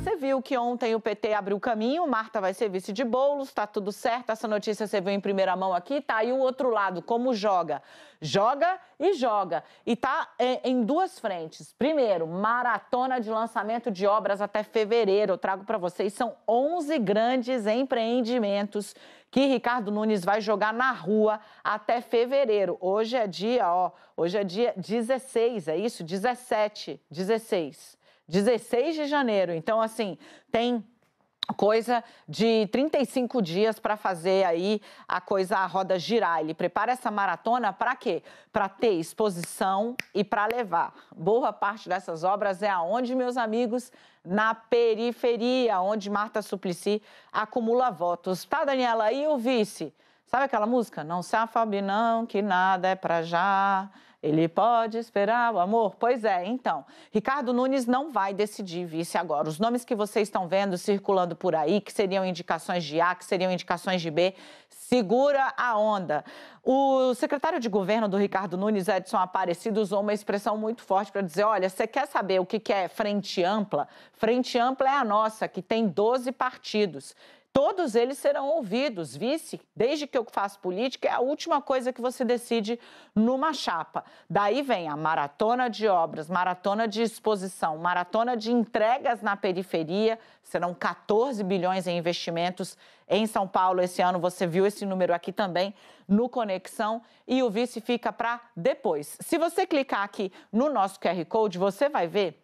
Você viu que ontem o PT abriu o caminho, Marta vai ser vice de bolos, tá tudo certo. Essa notícia você viu em primeira mão aqui, tá aí o outro lado, como joga. Joga e joga. E tá é, em duas frentes. Primeiro, maratona de lançamento de obras até fevereiro. Eu trago para vocês, são 11 grandes empreendimentos que Ricardo Nunes vai jogar na rua até fevereiro. Hoje é dia, ó, hoje é dia 16, é isso? 17, 16. 16 de janeiro. Então, assim, tem coisa de 35 dias para fazer aí a coisa a roda girar. Ele prepara essa maratona para quê? Para ter exposição e para levar. Boa parte dessas obras é aonde meus amigos na periferia, onde Marta Suplicy acumula votos. Tá, Daniela? E o vice? Sabe aquela música? Não se afabe não, que nada é para já. Ele pode esperar o amor? Pois é, então. Ricardo Nunes não vai decidir vice agora. Os nomes que vocês estão vendo circulando por aí, que seriam indicações de A, que seriam indicações de B, segura a onda. O secretário de governo do Ricardo Nunes, Edson Aparecido, usou uma expressão muito forte para dizer: olha, você quer saber o que é frente ampla? Frente ampla é a nossa, que tem 12 partidos. Todos eles serão ouvidos. Vice, desde que eu faço política, é a última coisa que você decide numa chapa. Daí vem a maratona de obras, maratona de exposição, maratona de entregas na periferia. Serão 14 bilhões em investimentos em São Paulo esse ano. Você viu esse número aqui também no Conexão. E o vice fica para depois. Se você clicar aqui no nosso QR Code, você vai ver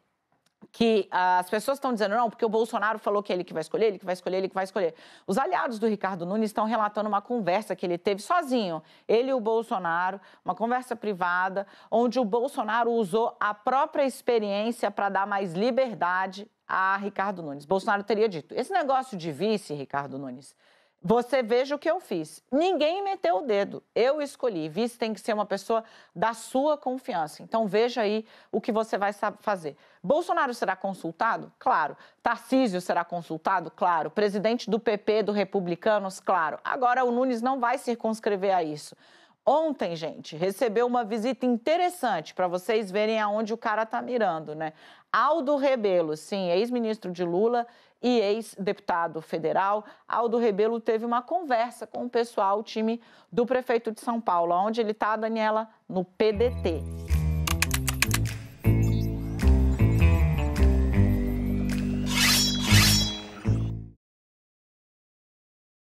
que ah, as pessoas estão dizendo, não, porque o Bolsonaro falou que é ele que vai escolher, ele que vai escolher, ele que vai escolher. Os aliados do Ricardo Nunes estão relatando uma conversa que ele teve sozinho, ele e o Bolsonaro, uma conversa privada, onde o Bolsonaro usou a própria experiência para dar mais liberdade a Ricardo Nunes. Bolsonaro teria dito: esse negócio de vice, Ricardo Nunes, você veja o que eu fiz. Ninguém meteu o dedo. Eu escolhi. Vice tem que ser uma pessoa da sua confiança. Então veja aí o que você vai fazer. Bolsonaro será consultado? Claro. Tarcísio será consultado? Claro. Presidente do PP, do Republicanos? Claro. Agora o Nunes não vai circunscrever a isso. Ontem, gente, recebeu uma visita interessante para vocês verem aonde o cara tá mirando, né? Aldo Rebelo, sim, ex-ministro de Lula e ex-deputado federal, Aldo Rebelo teve uma conversa com o pessoal, o time do prefeito de São Paulo, onde ele tá, Daniela, no PDT.